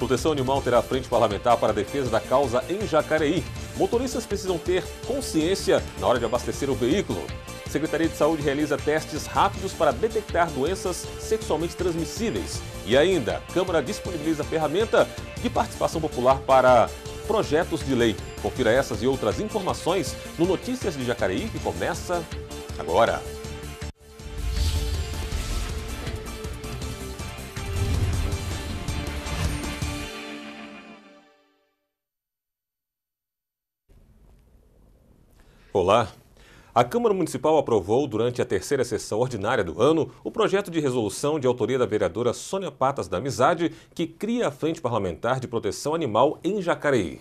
Proteção Animal terá frente parlamentar para a defesa da causa em Jacareí. Motoristas precisam ter consciência na hora de abastecer o veículo. Secretaria de Saúde realiza testes rápidos para detectar doenças sexualmente transmissíveis. E ainda, Câmara disponibiliza ferramenta de participação popular para projetos de lei. Confira essas e outras informações no Notícias de Jacareí, que começa agora. Escolar, a Câmara Municipal aprovou, durante a terceira sessão ordinária do ano, o projeto de resolução de autoria da vereadora Sônia Patas da Amizade, que cria a Frente Parlamentar de Proteção Animal em Jacareí.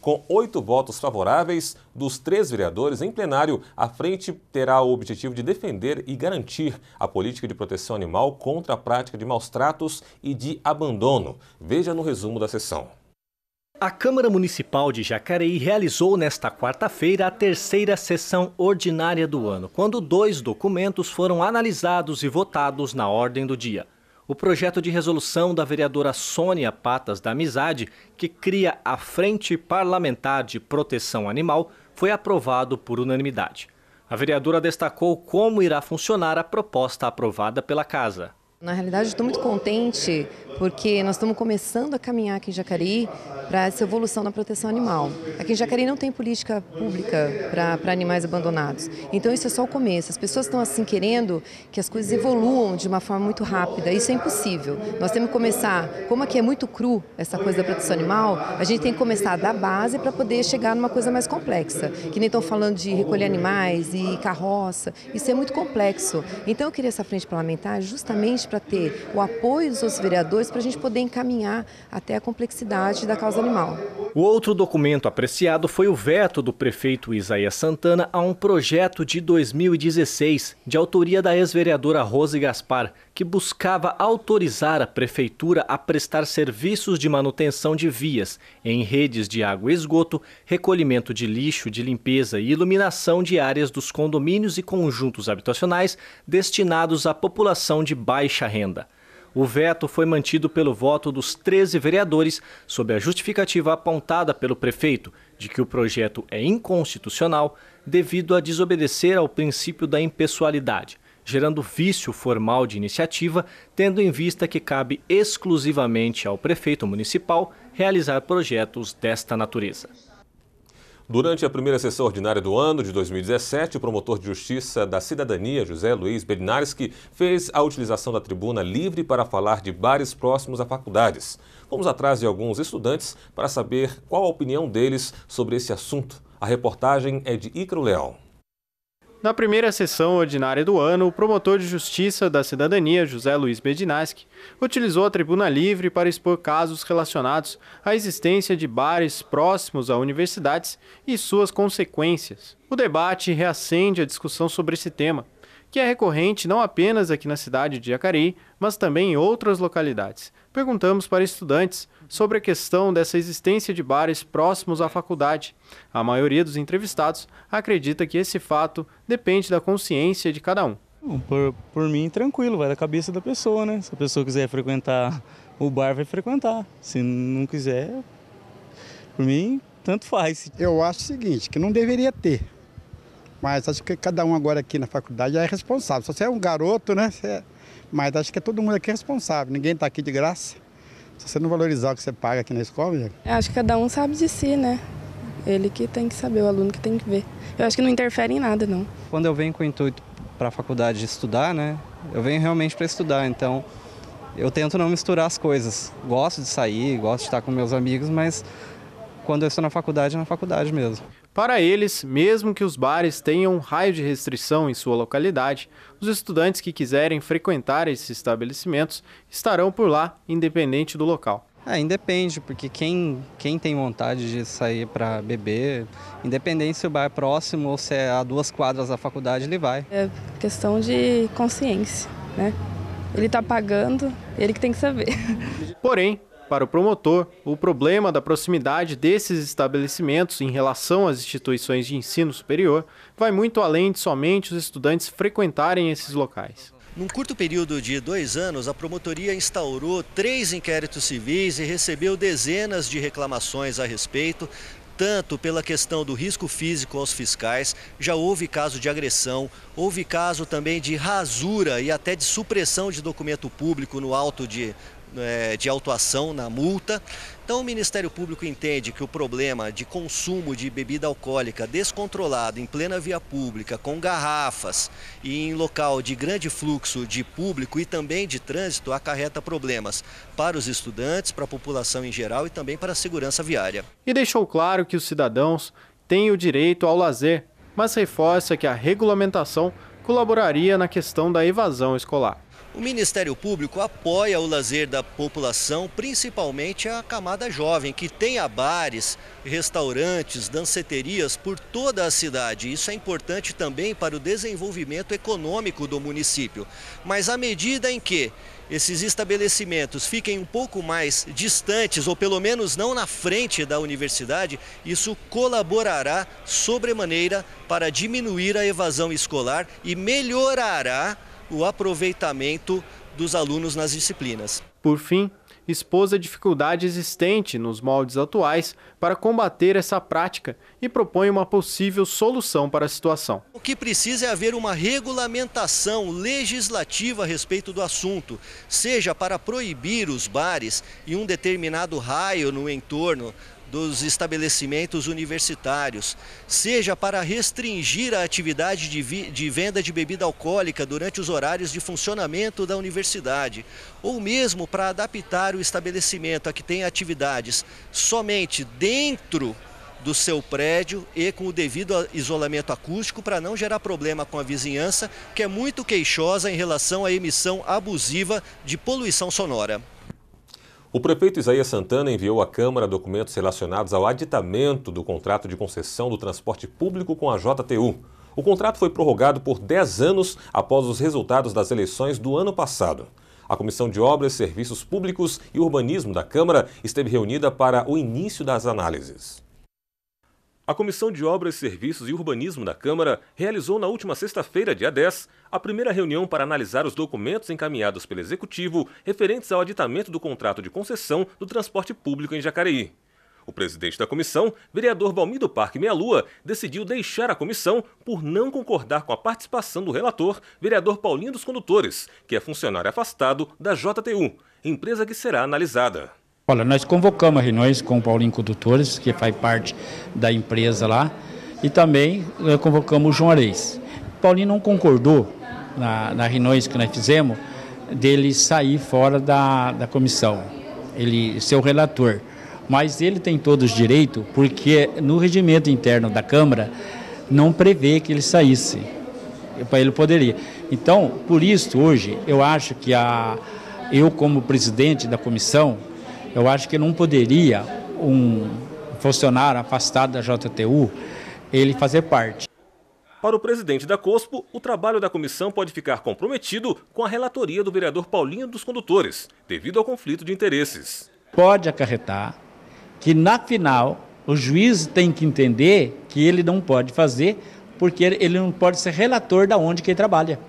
Com oito votos favoráveis dos três vereadores em plenário, a frente terá o objetivo de defender e garantir a política de proteção animal contra a prática de maus tratos e de abandono. Veja no resumo da sessão. A Câmara Municipal de Jacareí realizou nesta quarta-feira a terceira sessão ordinária do ano, quando dois documentos foram analisados e votados na ordem do dia. O projeto de resolução da vereadora Sônia Patas da Amizade, que cria a Frente Parlamentar de Proteção Animal, foi aprovado por unanimidade. A vereadora destacou como irá funcionar a proposta aprovada pela Casa. Na realidade, estou muito contente porque nós estamos começando a caminhar aqui em Jacareí para essa evolução na proteção animal. Aqui em Jacareí não tem política pública para animais abandonados. Então isso é só o começo. As pessoas estão assim querendo que as coisas evoluam de uma forma muito rápida. Isso é impossível. Nós temos que começar, como aqui é muito cru essa coisa da proteção animal, a gente tem que começar da base para poder chegar numa coisa mais complexa. Que nem estão falando de recolher animais e carroça. Isso é muito complexo. Então eu queria essa frente parlamentar justamente para para ter o apoio dos seus vereadores para a gente poder encaminhar até a complexidade da causa animal. O outro documento apreciado foi o veto do prefeito Isaías Santana a um projeto de 2016, de autoria da ex-vereadora Rose Gaspar, que buscava autorizar a prefeitura a prestar serviços de manutenção de vias em redes de água e esgoto, recolhimento de lixo, de limpeza e iluminação de áreas dos condomínios e conjuntos habitacionais destinados à população de baixa renda. O veto foi mantido pelo voto dos 13 vereadores, sob a justificativa apontada pelo prefeito de que o projeto é inconstitucional devido a desobedecer ao princípio da impessoalidade, gerando vício formal de iniciativa, tendo em vista que cabe exclusivamente ao prefeito municipal realizar projetos desta natureza. Durante a primeira sessão ordinária do ano de 2017, o promotor de justiça da cidadania, José Luiz Bednarski, fez a utilização da tribuna livre para falar de bares próximos a faculdades. Vamos atrás de alguns estudantes para saber qual a opinião deles sobre esse assunto. A reportagem é de Icaro Leão. Na primeira sessão ordinária do ano, o promotor de justiça da cidadania, José Luiz Bedinaski, utilizou a tribuna livre para expor casos relacionados à existência de bares próximos a universidades e suas consequências. O debate reacende a discussão sobre esse tema, que é recorrente não apenas aqui na cidade de Jacareí, mas também em outras localidades. Perguntamos para estudantes sobre a questão dessa existência de bares próximos à faculdade. A maioria dos entrevistados acredita que esse fato depende da consciência de cada um. Por, por mim, tranquilo, vai da cabeça da pessoa, né? Se a pessoa quiser frequentar o bar, vai frequentar. Se não quiser, por mim, tanto faz. Eu acho o seguinte, que não deveria ter, mas acho que cada um agora aqui na faculdade é responsável. Se você é um garoto, né? É... Mas acho que é todo mundo aqui é responsável, ninguém está aqui de graça. Se você não valorizar o que você paga aqui na escola, já... Eu acho que cada um sabe de si, né? Ele que tem que saber, o aluno que tem que ver. Eu acho que não interfere em nada, não. Quando eu venho com o intuito para a faculdade de estudar, né? Eu venho realmente para estudar, então eu tento não misturar as coisas. Gosto de sair, gosto de estar com meus amigos, mas quando eu estou na faculdade, é na faculdade mesmo. Para eles, mesmo que os bares tenham um raio de restrição em sua localidade, os estudantes que quiserem frequentar esses estabelecimentos estarão por lá, independente do local. É, independe, porque quem, quem tem vontade de sair para beber, independente se o bar é próximo ou se é a duas quadras da faculdade, ele vai. É questão de consciência, né? Ele está pagando, ele que tem que saber. Porém, para o promotor, o problema da proximidade desses estabelecimentos em relação às instituições de ensino superior vai muito além de somente os estudantes frequentarem esses locais. Num curto período de dois anos, a promotoria instaurou três inquéritos civis e recebeu dezenas de reclamações a respeito, tanto pela questão do risco físico aos fiscais, já houve caso de agressão, houve caso também de rasura e até de supressão de documento público no alto de é, de autuação na multa. Então, o Ministério Público entende que o problema de consumo de bebida alcoólica descontrolado em plena via pública, com garrafas e em local de grande fluxo de público e também de trânsito, acarreta problemas para os estudantes, para a população em geral e também para a segurança viária. E deixou claro que os cidadãos têm o direito ao lazer, mas reforça que a regulamentação colaboraria na questão da evasão escolar. O Ministério Público apoia o lazer da população, principalmente a camada jovem, que tem bares, restaurantes, danceterias por toda a cidade. Isso é importante também para o desenvolvimento econômico do município. Mas à medida em que esses estabelecimentos fiquem um pouco mais distantes, ou pelo menos não na frente da universidade, isso colaborará sobremaneira para diminuir a evasão escolar e melhorará o aproveitamento dos alunos nas disciplinas. Por fim, expôs a dificuldade existente nos moldes atuais para combater essa prática e propõe uma possível solução para a situação. O que precisa é haver uma regulamentação legislativa a respeito do assunto, seja para proibir os bares em um determinado raio no entorno dos estabelecimentos universitários, seja para restringir a atividade de, de venda de bebida alcoólica durante os horários de funcionamento da universidade, ou mesmo para adaptar o estabelecimento a que tem atividades somente dentro do seu prédio e com o devido isolamento acústico para não gerar problema com a vizinhança, que é muito queixosa em relação à emissão abusiva de poluição sonora. O prefeito Isaías Santana enviou à Câmara documentos relacionados ao aditamento do contrato de concessão do transporte público com a JTU. O contrato foi prorrogado por 10 anos após os resultados das eleições do ano passado. A Comissão de Obras, Serviços Públicos e Urbanismo da Câmara esteve reunida para o início das análises. A Comissão de Obras, Serviços e Urbanismo da Câmara realizou na última sexta-feira, dia 10, a primeira reunião para analisar os documentos encaminhados pelo Executivo referentes ao aditamento do contrato de concessão do transporte público em Jacareí. O presidente da comissão, vereador Valmido Parque Meia Lua, decidiu deixar a comissão por não concordar com a participação do relator, vereador Paulinho dos Condutores, que é funcionário afastado da JTU, empresa que será analisada. Olha, nós convocamos reuniões com o Paulinho Condutores, que faz parte da empresa lá, e também eh, convocamos o João Areis. O Paulinho não concordou na, na reuniões que nós fizemos dele sair fora da, da comissão, ele ser o relator. Mas ele tem todos os direitos, porque no regimento interno da Câmara não prevê que ele saísse. Para ele poderia. Então, por isso, hoje, eu acho que a, eu, como presidente da comissão, eu acho que não poderia um funcionário afastado da JTU ele fazer parte. Para o presidente da COSPO, o trabalho da comissão pode ficar comprometido com a relatoria do vereador Paulinho dos Condutores, devido ao conflito de interesses. Pode acarretar que, na final, o juiz tem que entender que ele não pode fazer, porque ele não pode ser relator da onde que ele trabalha.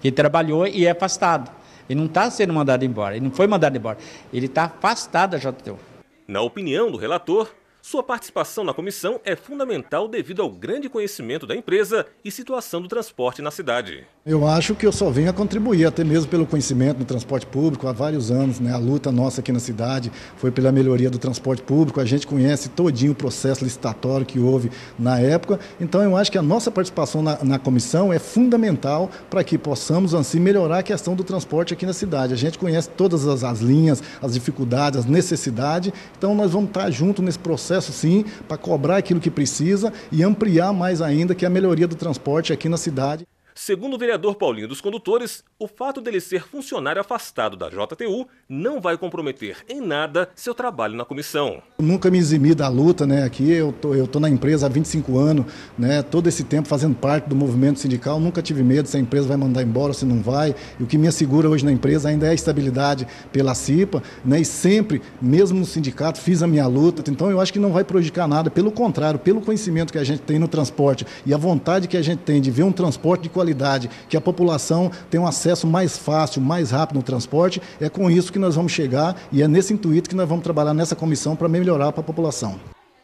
Que trabalhou e é afastado. Ele não está sendo mandado embora, ele não foi mandado embora, ele está afastado da JTU. Na opinião do relator, sua participação na comissão é fundamental devido ao grande conhecimento da empresa e situação do transporte na cidade. Eu acho que eu só venho a contribuir, até mesmo pelo conhecimento do transporte público há vários anos. Né? A luta nossa aqui na cidade foi pela melhoria do transporte público. A gente conhece todinho o processo licitatório que houve na época. Então eu acho que a nossa participação na, na comissão é fundamental para que possamos, assim, melhorar a questão do transporte aqui na cidade. A gente conhece todas as, as linhas, as dificuldades, as necessidades. Então nós vamos estar junto nesse processo processo, sim, para cobrar aquilo que precisa e ampliar mais ainda, que é a melhoria do transporte aqui na cidade. Segundo o vereador Paulinho dos Condutores, o fato dele ser funcionário afastado da JTU não vai comprometer em nada seu trabalho na comissão. Eu nunca me eximi da luta, né? Aqui eu tô, eu tô na empresa há 25 anos, né? Todo esse tempo fazendo parte do movimento sindical, nunca tive medo se a empresa vai mandar embora, se não vai. E o que me assegura hoje na empresa ainda é a estabilidade pela CIPA, né? E sempre, mesmo no sindicato, fiz a minha luta. Então eu acho que não vai prejudicar nada, pelo contrário, pelo conhecimento que a gente tem no transporte e a vontade que a gente tem de ver um transporte de qualidade qualidade, que a população tenha um acesso mais fácil, mais rápido no transporte. É com isso que nós vamos chegar e é nesse intuito que nós vamos trabalhar nessa comissão para melhorar para a população.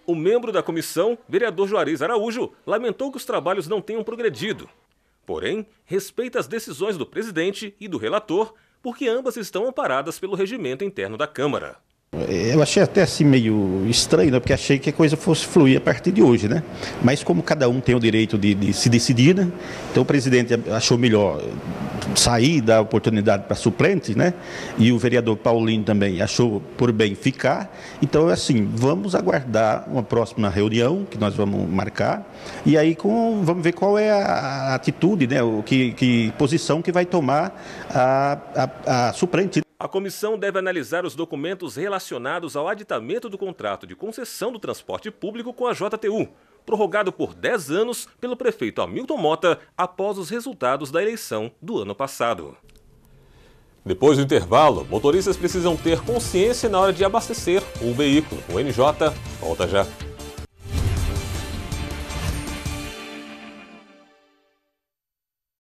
O membro da comissão, vereador Juarez Araújo, lamentou que os trabalhos não tenham progredido. Porém, respeita as decisões do presidente e do relator, porque ambas estão amparadas pelo regimento interno da Câmara. Eu achei até assim meio estranho, né? porque achei que a coisa fosse fluir a partir de hoje, né? Mas como cada um tem o direito de, de se decidir, né? Então o presidente achou melhor sair, da oportunidade para suplentes, né? E o vereador Paulinho também achou por bem ficar. Então, é assim, vamos aguardar uma próxima reunião que nós vamos marcar. E aí com, vamos ver qual é a atitude, né? O que, que posição que vai tomar a, a, a suplente. A comissão deve analisar os documentos relacionados ao aditamento do contrato de concessão do transporte público com a JTU, prorrogado por 10 anos pelo prefeito Hamilton Mota após os resultados da eleição do ano passado. Depois do intervalo, motoristas precisam ter consciência na hora de abastecer o veículo. O NJ volta já.